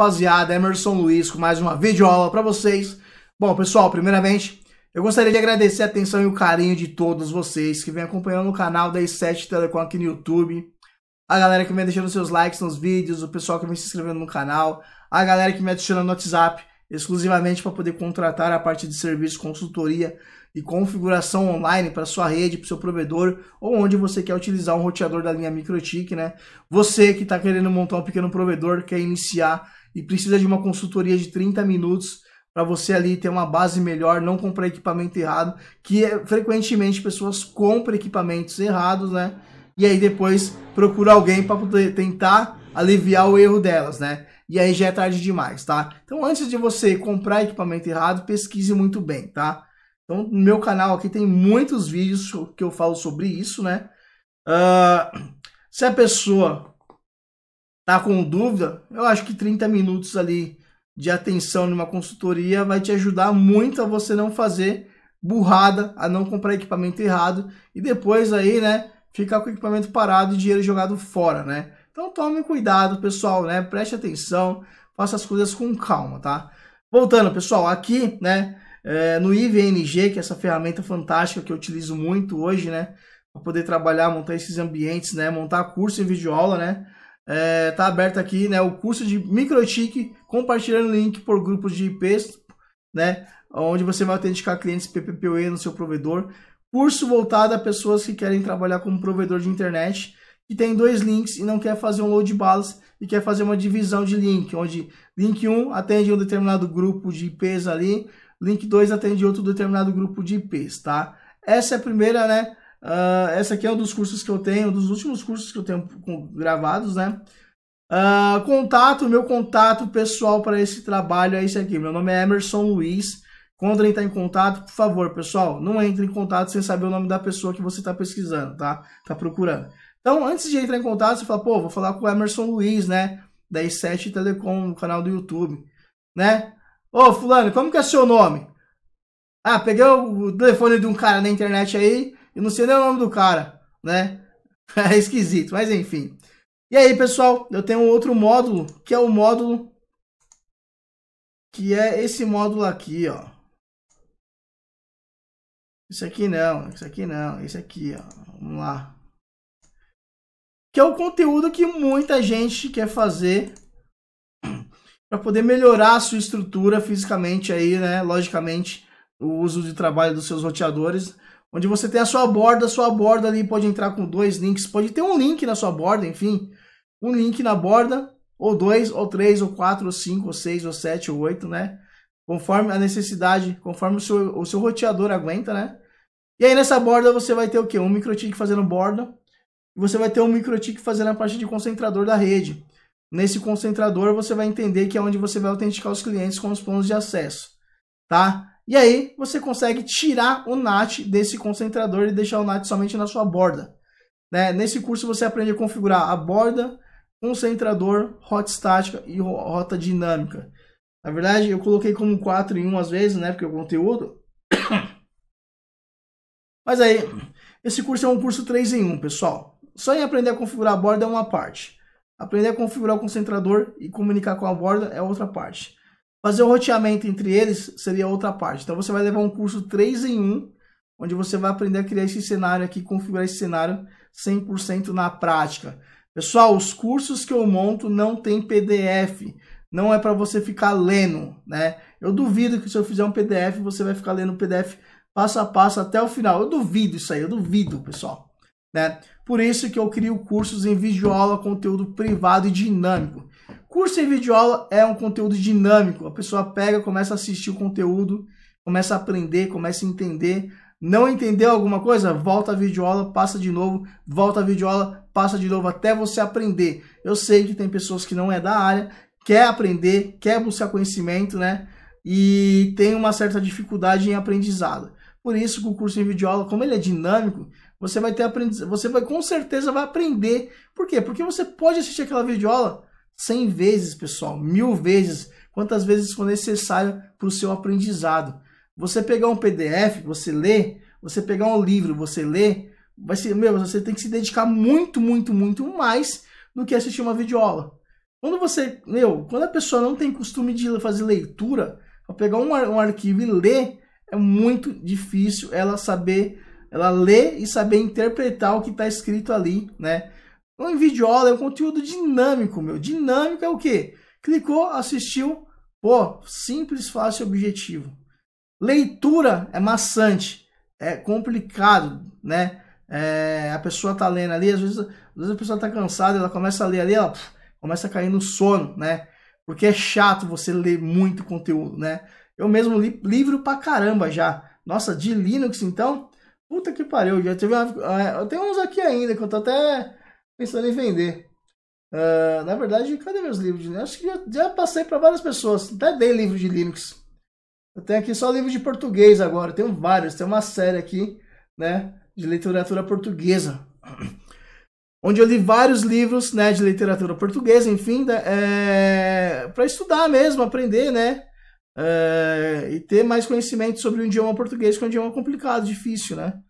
rapaziada, Emerson Luiz com mais uma videoaula para vocês. Bom, pessoal, primeiramente, eu gostaria de agradecer a atenção e o carinho de todos vocês que vem acompanhando o canal da i7 Telecom aqui no YouTube, a galera que vem deixando seus likes nos vídeos, o pessoal que vem se inscrevendo no canal, a galera que me adiciona no WhatsApp exclusivamente para poder contratar a parte de serviço, consultoria e configuração online para sua rede, para seu provedor ou onde você quer utilizar um roteador da linha MicroTik, né? Você que está querendo montar um pequeno provedor, quer iniciar e precisa de uma consultoria de 30 minutos para você ali ter uma base melhor, não comprar equipamento errado, que é, frequentemente pessoas compram equipamentos errados, né? E aí depois procura alguém para poder tentar aliviar o erro delas, né? E aí já é tarde demais, tá? Então antes de você comprar equipamento errado, pesquise muito bem, tá? Então no meu canal aqui tem muitos vídeos que eu falo sobre isso, né? Uh, se a pessoa tá com dúvida, eu acho que 30 minutos ali de atenção numa consultoria vai te ajudar muito a você não fazer burrada, a não comprar equipamento errado e depois aí, né, ficar com o equipamento parado e dinheiro jogado fora, né? Então tome cuidado, pessoal, né? Preste atenção, faça as coisas com calma, tá? Voltando, pessoal, aqui, né, é, no IVNG, que é essa ferramenta fantástica que eu utilizo muito hoje, né, para poder trabalhar, montar esses ambientes, né, montar curso em videoaula, né? É, tá aberto aqui, né, o curso de microtique compartilhando link por grupos de IPs, né, onde você vai autenticar clientes PPPoE no seu provedor. Curso voltado a pessoas que querem trabalhar como provedor de internet, que tem dois links e não quer fazer um load balance e quer fazer uma divisão de link, onde link 1 atende um determinado grupo de IPs ali, link 2 atende outro determinado grupo de IPs, tá? Essa é a primeira, né, Uh, ah, essa aqui é um dos cursos que eu tenho, dos últimos cursos que eu tenho gravados, né? Uh, contato, meu contato pessoal para esse trabalho é esse aqui. Meu nome é Emerson Luiz. Quando entrar tá em contato, por favor, pessoal, não entre em contato sem saber o nome da pessoa que você está pesquisando, tá? Tá procurando. Então, antes de entrar em contato, você fala, pô, vou falar com o Emerson Luiz, né? 107 Telecom, no canal do YouTube, né? Ô, fulano, como que é seu nome? Ah, peguei o telefone de um cara na internet aí, eu não sei nem o nome do cara, né? É esquisito, mas enfim. E aí, pessoal, eu tenho outro módulo, que é o módulo... Que é esse módulo aqui, ó. Isso aqui não, isso aqui não, esse aqui, ó. Vamos lá. Que é o conteúdo que muita gente quer fazer para poder melhorar a sua estrutura fisicamente aí, né? Logicamente, o uso de trabalho dos seus roteadores onde você tem a sua borda, a sua borda ali pode entrar com dois links, pode ter um link na sua borda, enfim, um link na borda, ou dois, ou três, ou quatro, ou cinco, ou seis, ou sete, ou oito, né? Conforme a necessidade, conforme o seu, o seu roteador aguenta, né? E aí nessa borda você vai ter o quê? Um microtique fazendo borda, e você vai ter um microtique fazendo a parte de concentrador da rede. Nesse concentrador você vai entender que é onde você vai autenticar os clientes com os planos de acesso, tá? E aí você consegue tirar o NAT desse concentrador e deixar o NAT somente na sua borda. Né? Nesse curso você aprende a configurar a borda, concentrador, rota estática e rota dinâmica. Na verdade, eu coloquei como 4 em 1 às vezes, né? Porque é o conteúdo. Mas aí, esse curso é um curso 3 em 1, pessoal. Só em aprender a configurar a borda é uma parte. Aprender a configurar o concentrador e comunicar com a borda é outra parte. Fazer o roteamento entre eles seria outra parte. Então você vai levar um curso 3 em 1, onde você vai aprender a criar esse cenário aqui, configurar esse cenário 100% na prática. Pessoal, os cursos que eu monto não tem PDF, não é para você ficar lendo, né? Eu duvido que se eu fizer um PDF, você vai ficar lendo o PDF passo a passo até o final. Eu duvido isso aí, eu duvido, pessoal. Né? Por isso que eu crio cursos em videoaula, conteúdo privado e dinâmico. Curso em videoaula é um conteúdo dinâmico. A pessoa pega, começa a assistir o conteúdo, começa a aprender, começa a entender. Não entendeu alguma coisa? Volta a videoaula, passa de novo, volta a videoaula, passa de novo até você aprender. Eu sei que tem pessoas que não é da área, quer aprender, quer buscar conhecimento, né? E tem uma certa dificuldade em aprendizado. Por isso que o curso em videoaula, como ele é dinâmico, você vai ter aprendiz... você vai com certeza vai aprender. Por quê? Porque você pode assistir aquela videoaula cem vezes, pessoal, mil vezes, quantas vezes for necessário para o seu aprendizado. Você pegar um PDF, você lê, você pegar um livro, você lê, vai ser, meu, você tem que se dedicar muito, muito, muito mais do que assistir uma videoaula. Quando você, meu, quando a pessoa não tem costume de fazer leitura, para pegar um, um arquivo e ler, é muito difícil ela saber, ela ler e saber interpretar o que está escrito ali, né? É um vídeo aula, é um conteúdo dinâmico, meu. Dinâmico é o quê? Clicou, assistiu, pô, simples, fácil e objetivo. Leitura é maçante, é complicado, né? É, a pessoa tá lendo ali, às vezes, às vezes a pessoa tá cansada, ela começa a ler ali, ela pff, começa a cair no sono, né? Porque é chato você ler muito conteúdo, né? Eu mesmo li livro pra caramba já. Nossa, de Linux então? Puta que pariu, já teve uma, é, Eu tenho uns aqui ainda que eu tô até pensando em vender. Uh, na verdade, cadê meus livros de Linux? Acho que já, já passei para várias pessoas. Até dei livro de Linux. Eu tenho aqui só livro de português agora. Tenho vários. Tem uma série aqui, né? De literatura portuguesa. Onde eu li vários livros, né? De literatura portuguesa, enfim. É, para estudar mesmo, aprender, né? É, e ter mais conhecimento sobre o idioma português, que é um idioma complicado, difícil, né?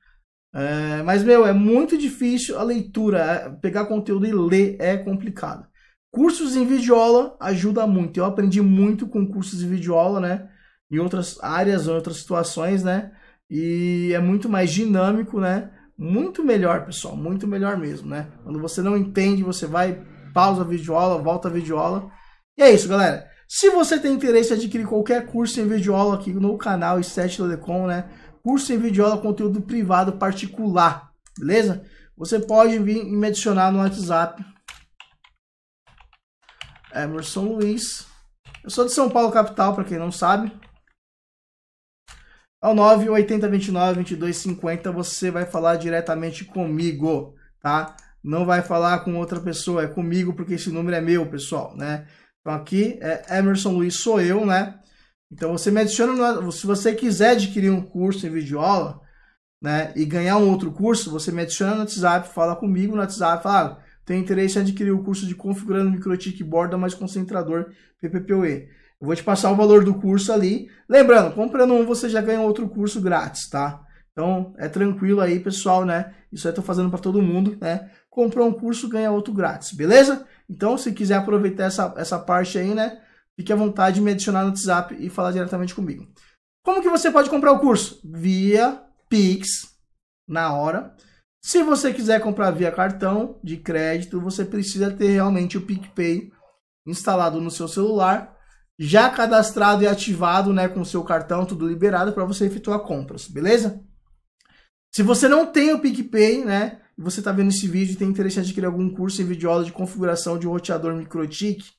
É, mas, meu, é muito difícil a leitura. É, pegar conteúdo e ler é complicado. Cursos em videoaula ajuda muito. Eu aprendi muito com cursos em videoaula, né? Em outras áreas, em outras situações, né? E é muito mais dinâmico, né? Muito melhor, pessoal. Muito melhor mesmo, né? Quando você não entende, você vai, pausa a videoaula, volta a videoaula. E é isso, galera. Se você tem interesse em adquirir qualquer curso em videoaula aqui no canal e 7 Telecom, né? curso em vídeo aula conteúdo privado particular, beleza? Você pode vir me adicionar no WhatsApp. Emerson Luiz. Eu sou de São Paulo, capital, para quem não sabe. Ao 980 29 22 50, você vai falar diretamente comigo, tá? Não vai falar com outra pessoa, é comigo, porque esse número é meu, pessoal, né? Então aqui é Emerson Luiz, sou eu, né? Então você me adiciona, no, se você quiser adquirir um curso em videoaula, né, e ganhar um outro curso, você me adiciona no WhatsApp, fala comigo no WhatsApp, fala, ah, tem interesse em adquirir o curso de configurando microtik borda mais concentrador PPPoE. Eu vou te passar o valor do curso ali. Lembrando, comprando um você já ganha outro curso grátis, tá? Então é tranquilo aí, pessoal, né? Isso aí tô fazendo para todo mundo, né? Comprou um curso, ganha outro grátis, beleza? Então, se quiser aproveitar essa, essa parte aí, né? fique à é vontade de me adicionar no WhatsApp e falar diretamente comigo. Como que você pode comprar o curso? Via Pix, na hora. Se você quiser comprar via cartão de crédito, você precisa ter realmente o PicPay instalado no seu celular, já cadastrado e ativado, né, com o seu cartão, tudo liberado para você efetuar compras, beleza? Se você não tem o PicPay, né, e você está vendo esse vídeo e tem interesse em adquirir algum curso em videoaula de configuração de um roteador MicroTik,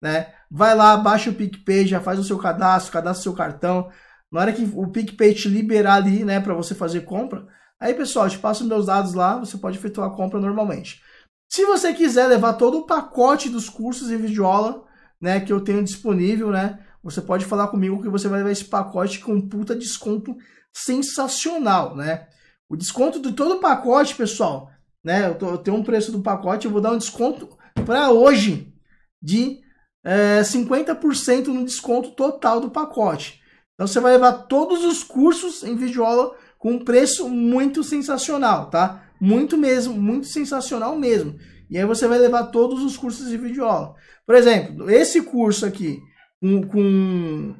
né? Vai lá, baixa o PicPay, já faz o seu cadastro, cadastra o seu cartão. Na hora que o PicPay te liberar ali, né, para você fazer compra, aí pessoal, eu te passo meus dados lá, você pode efetuar a compra normalmente. Se você quiser levar todo o pacote dos cursos em videoaula, né, que eu tenho disponível, né, você pode falar comigo que você vai levar esse pacote com puta desconto sensacional, né? O desconto de todo o pacote, pessoal, né? Eu, tô, eu tenho um preço do pacote, eu vou dar um desconto para hoje de é, 50% no desconto total do pacote. Então você vai levar todos os cursos em videoaula com um preço muito sensacional, tá? Muito mesmo, muito sensacional mesmo. E aí você vai levar todos os cursos de videoaula. Por exemplo, esse curso aqui, com, com,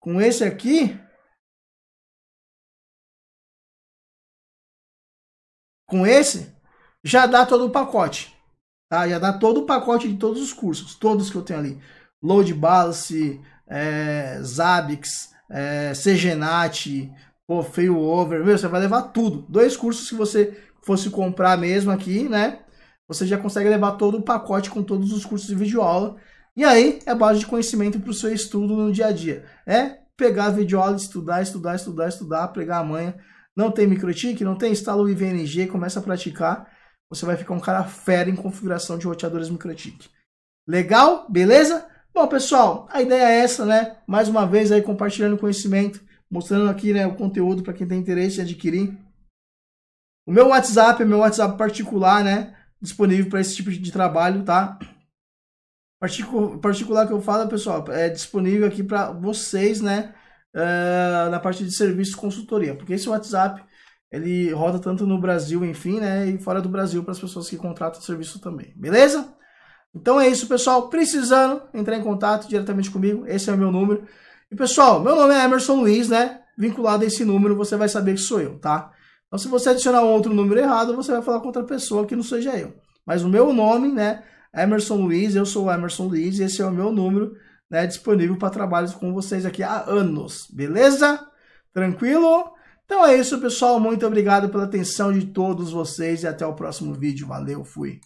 com esse aqui, com esse, já dá todo o pacote. Tá? Já dá todo o pacote de todos os cursos, todos que eu tenho ali. Load Balance, é, Zabbix, é, CGNAT, pô, Failover, meu, você vai levar tudo. Dois cursos que você fosse comprar mesmo aqui, né? Você já consegue levar todo o pacote com todos os cursos de videoaula. E aí é base de conhecimento para o seu estudo no dia a dia. É pegar a videoaula, estudar, estudar, estudar, estudar, pegar a manha. Não tem microtique, não tem instala o IVNG, começa a praticar você vai ficar um cara fera em configuração de roteadores MikroTik. Legal? Beleza? Bom, pessoal, a ideia é essa, né? Mais uma vez aí compartilhando conhecimento, mostrando aqui né, o conteúdo para quem tem interesse em adquirir. O meu WhatsApp é meu WhatsApp particular, né? Disponível para esse tipo de trabalho, tá? Particu particular que eu falo, pessoal, é disponível aqui para vocês, né? Uh, na parte de serviço consultoria, porque esse WhatsApp ele roda tanto no Brasil, enfim, né? E fora do Brasil para as pessoas que contratam o serviço também, beleza? Então é isso, pessoal. Precisando entrar em contato diretamente comigo, esse é o meu número. E pessoal, meu nome é Emerson Luiz, né? Vinculado a esse número, você vai saber que sou eu, tá? Então, se você adicionar outro número errado, você vai falar com outra pessoa que não seja eu. Mas o meu nome, né? Emerson Luiz, eu sou o Emerson Luiz, e esse é o meu número, né? Disponível para trabalhos com vocês aqui há anos, beleza? Tranquilo? Então é isso, pessoal. Muito obrigado pela atenção de todos vocês e até o próximo vídeo. Valeu, fui.